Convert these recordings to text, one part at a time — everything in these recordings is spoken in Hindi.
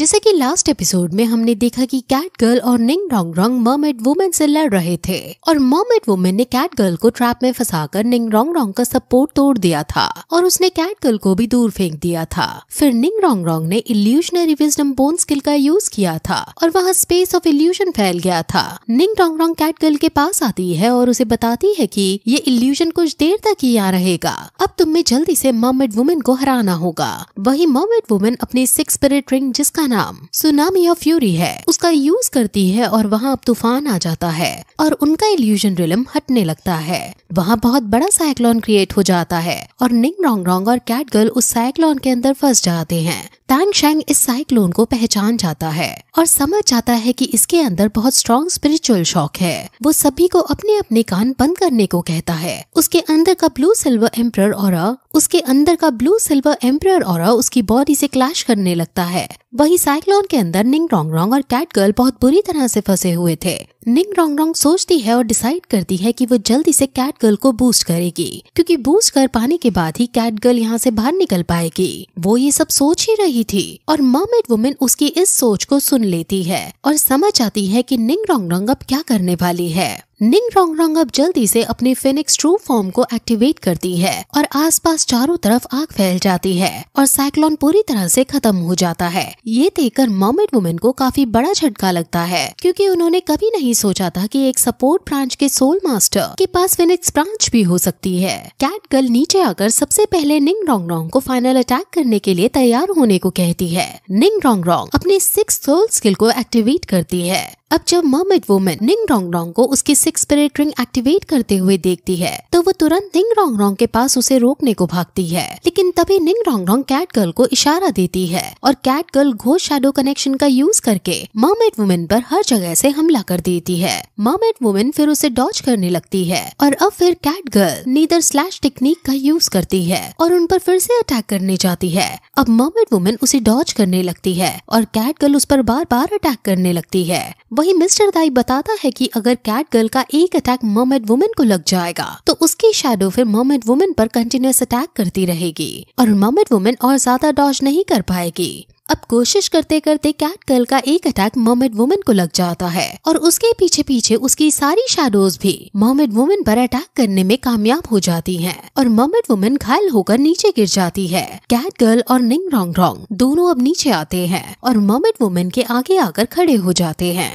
जैसे कि लास्ट एपिसोड में हमने देखा कि कैट गर्ल और निंग रोंग रोंग मर्मेड वुमेन से लड़ रहे थे और मर्मेड वुमेन ने कैट गर्ल को ट्रैप में कर निंग रोंग रोंग का सपोर्ट तोड़ दिया था और उसने कैट गर्ल को भी दूर फेंक दिया था फिर निंग रोंग रोंग ने इल्यूशनरी विजडम बोन स्किल का यूज किया था और वहाँ स्पेस ऑफ इल्यूशन फैल गया था निंग रोंग रोंग कैट गर्ल के पास आती है और उसे बताती है की ये इल्यूशन कुछ देर तक ही यहाँ रहेगा अब तुम्हें जल्दी ऐसी मर्मेड वुमेन को हराना होगा वही मर्मेड वुमेन अपनी सिक्स स्पिरिट रिंग जिसका जिसका नाम सुनामी ऑफ फ्यूरी है उसका यूज करती है और वहाँ अब तूफान आ जाता है और उनका इल्यूजन रिलम हटने लगता है वहाँ बहुत बड़ा साइक्लोन क्रिएट हो जाता है और निंग रोंग रोंग और कैट गर्ल उस साइक्लोन के अंदर फंस जाते हैं टैंगशैंग इस साइक्लोन को पहचान जाता है और समझ जाता है कि इसके अंदर बहुत स्ट्रॉन्ग स्पिरिचुअल शौक है वो सभी को अपने अपने कान बंद करने को कहता है उसके अंदर का ब्लू सिल्वर एम्पर और उसके अंदर का ब्लू सिल्वर एम्पर और उसकी बॉडी से क्लैश करने लगता है वही साइक्लोन के अंदर निंग रोंग रोंग और कैट गर्ल बहुत बुरी तरह से फंसे हुए थे निंग रोंग रोंग सोचती है और डिसाइड करती है कि वो जल्दी से कैट गर्ल को बूस्ट करेगी क्योंकि बूस्ट कर पाने के बाद ही कैट गर्ल यहाँ से बाहर निकल पाएगी वो ये सब सोच ही रही रही थी और मर्मेड वुमेन उसकी इस सोच को सुन लेती है और समझ आती है कि निंग रोंग रोंग अब क्या करने वाली है निंग रोंग रोंग अब जल्दी से अपने फिनिक्स ट्रू फॉर्म को एक्टिवेट करती है और आसपास चारों तरफ आग फैल जाती है और साइक्लोन पूरी तरह से खत्म हो जाता है ये देखकर मॉमेड वुमेन को काफी बड़ा झटका लगता है क्योंकि उन्होंने कभी नहीं सोचा था कि एक सपोर्ट ब्रांच के सोल मास्टर के पास फिनिक्स ब्रांच भी हो सकती है कैट गर्ल नीचे आकर सबसे पहले निंग रोंग रोंग को फाइनल अटैक करने के लिए तैयार होने को कहती है निंग रोंग रोंग अपने सिक्स सोल स्किल को एक्टिवेट करती है अब जब मर्मेड वुमेन निंग रोंग रोंग को उसकी सिक्स पेरेट रिंग एक्टिवेट करते हुए देखती है तो वो तुरंत निंग रोंग रोंग के पास उसे रोकने को भागती है लेकिन तभी निंग रोंग रोंग कैट गर्ल को इशारा देती है और कैट गर्ल घोष शेडो कनेक्शन का यूज करके मर्मेड वुमेन पर हर जगह से हमला कर देती है मर्मेड वुमेन फिर उसे डॉच करने लगती है और अब फिर cat girl nether slash technique का यूज करती है और उन पर फिर से अटैक करने जाती है अब मर्मेड वुमेन उसे डॉच करने लगती है और कैट गर्ल उस पर बार बार अटैक करने लगती है वहीं मिस्टर दाई बताता है कि अगर कैट गर्ल का एक अटैक मर्मेड वुमेन को लग जाएगा तो उसकी शेडो फिर मर्मेड वुमेन पर कंटिन्यूस अटैक करती रहेगी और मर्मेड वुमेन और ज्यादा डॉज नहीं कर पाएगी अब कोशिश करते करते कैट गर्ल का एक अटैक मोमेड वुमेन को लग जाता है और उसके पीछे पीछे उसकी सारी शेडोज भी मोमेड वुमेन पर अटैक करने में कामयाब हो जाती है और मोमेड वुमेन घायल होकर नीचे गिर जाती है कैट गर्ल और निंग रोंग रोंग दोनों अब नीचे आते हैं और मोमेड वुमेन के आगे आकर खड़े हो जाते हैं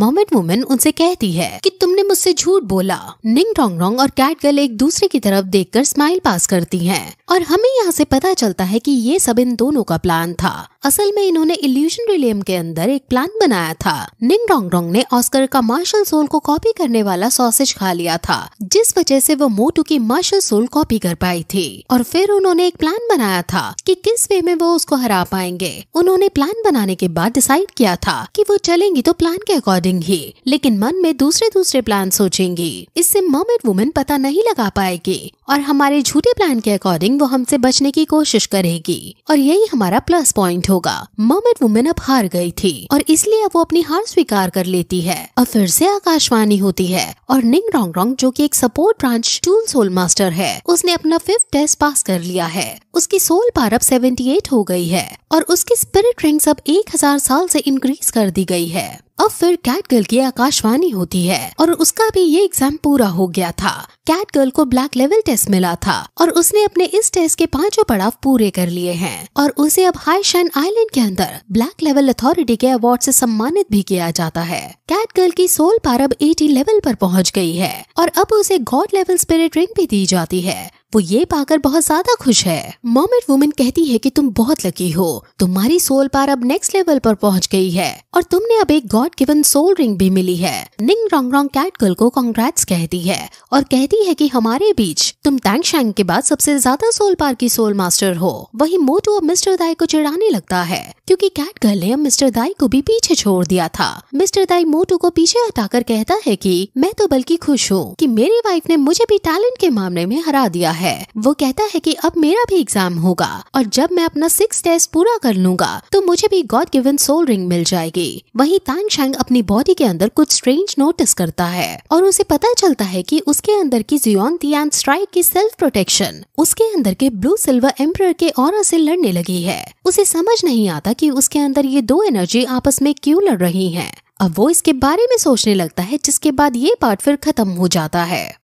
मोमेड वुमेन उनसे कहती है कि तुमने मुझसे झूठ बोला निंग टोंग रोंग और कैट गर्ल एक दूसरे की तरफ देखकर स्माइल पास करती हैं और हमें यहाँ से पता चलता है कि ये सब इन दोनों का प्लान था असल में इन्होंने इल्यूशन रिलेम के अंदर एक प्लान बनाया था निंग रोंग रोंग ने ऑस्कर का मार्शल सोल को कॉपी करने वाला सॉसेज खा लिया था जिस वजह से वो मोटू की मार्शल सोल कॉपी कर पाई थी और फिर उन्होंने एक प्लान बनाया था कि किस वे में वो उसको हरा पाएंगे उन्होंने प्लान बनाने के बाद डिसाइड किया था कि वो चलेंगी तो प्लान के अकॉर्डिंग ही लेकिन मन में दूसरे दूसरे प्लान सोचेंगी इससे मम एड वुमेन पता नहीं लगा पाएगी और हमारे झूठे प्लान के अकॉर्डिंग वो हमसे बचने की कोशिश करेगी और यही हमारा प्लस पॉइंट हो होगा मोमेंट वुमेन अब हार गई थी और इसलिए अब वो अपनी हार स्वीकार कर लेती है और फिर से आकाशवाणी होती है और निंग रोंग रोंग जो कि एक support branch tool soul master है उसने अपना फिफ्थ टेस्ट पास कर लिया है उसकी सोल पार अब सेवेंटी हो गई है और उसकी स्पिरिट रिंग्स अब एक साल से इंक्रीज कर दी गई है अब फिर कैट गर्ल की आकाशवाणी होती है और उसका भी ये एग्जाम पूरा हो गया था कैट गर्ल को ब्लैक लेवल टेस्ट मिला था और उसने अपने इस टेस्ट के पांचों पड़ाव पूरे कर लिए हैं और उसे अब हाई शाइन आइलैंड के अंदर ब्लैक लेवल अथॉरिटी के अवार्ड से सम्मानित भी किया जाता है कैट गर्ल की सोल पार अब एटी लेवल पर पहुंच गई है और अब उसे गॉड लेवल स्पिरिट रिंग भी दी जाती है वो ये पाकर बहुत ज्यादा खुश है मोमेट वुमेन कहती है कि तुम बहुत लकी हो तुम्हारी सोल पार अब नेक्स्ट लेवल पर पहुंच गई है और तुमने अब एक गॉड गिवन सोल रिंग भी मिली है Ning Rong Rong cat girl को कॉन्ग्रेट्स कहती है और कहती है कि हमारे बीच तुम टैंग शैंग के बाद सबसे ज्यादा सोल पार की सोल मास्टर हो वही मोटू अब मिस्टर दाई को चिड़ाने लगता है क्योंकि कैट गर्ल ने अब मिस्टर दाई को भी पीछे छोड़ दिया था मिस्टर दाई मोटू को पीछे हटाकर कहता है कि मैं तो बल्कि खुश हूँ कि मेरी वाइफ ने मुझे भी टैलेंट के मामले में हरा दिया है है वो कहता है कि अब मेरा भी एग्जाम होगा और जब मैं अपना सिक्स टेस्ट पूरा कर लूंगा तो मुझे भी गॉड गिवन सोल रिंग मिल जाएगी वही तांग शांग अपनी बॉडी के अंदर कुछ स्ट्रेंज नोटिस करता है और उसे पता चलता है की उसके अंदर की जियोन दियान स्ट्राइक की सेल्फ प्रोटेक्शन उसके अंदर के ब्लू सिल्वर एम्पर के और से लड़ने लगी है उसे समझ नहीं आता की उसके अंदर ये दो एनर्जी आपस में क्यों लड़ रही है अब वो इसके बारे में सोचने लगता है जिसके बाद ये पार्ट फिर खत्म हो जाता है